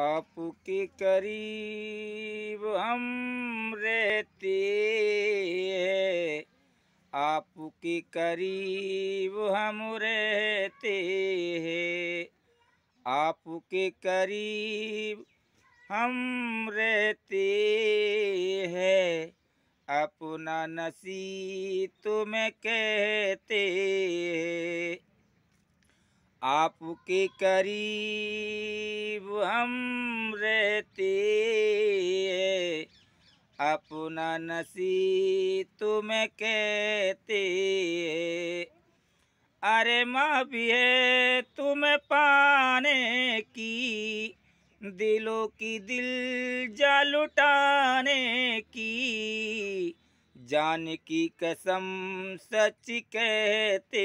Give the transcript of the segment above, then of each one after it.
आपके करीब हम रहते हैं आपके करीब हम रहते हैं आपके करीब हम रहते हैं अपना नसीब तुम्हें कहते हैं आपके करीब हम रहते अपना नसीब तुम्हें कहते अरे माँ भी है तुम्हें पाने की दिलों की दिल जा लुटाने की जान की कसम सच कहते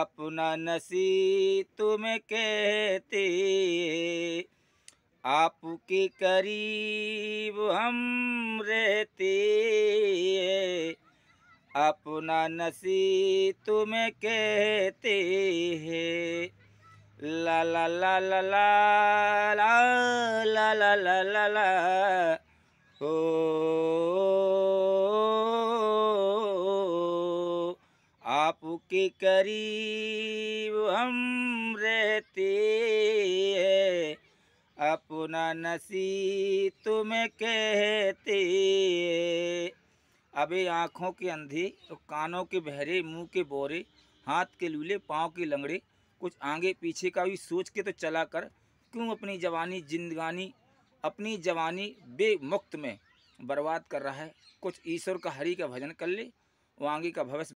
अपना नसी तुम कहते आपके करीब हम रहते अपना नसी तुम कहते हैं ला ला ला ला ला ला ला ला ला ला हो के करीब हम रहते हैं अपना नसीब तुम्हें कहते अबे आँखों के अंधे और कानों के बहरे मुंह के बोरे हाथ के लूले पाँव के लंगड़े कुछ आगे पीछे का भी सोच के तो चला कर क्यों अपनी जवानी जिंदगानी अपनी जवानी बेमुक्त में बर्बाद कर रहा है कुछ ईश्वर का हरि का भजन कर ले वो आगे का भविष्य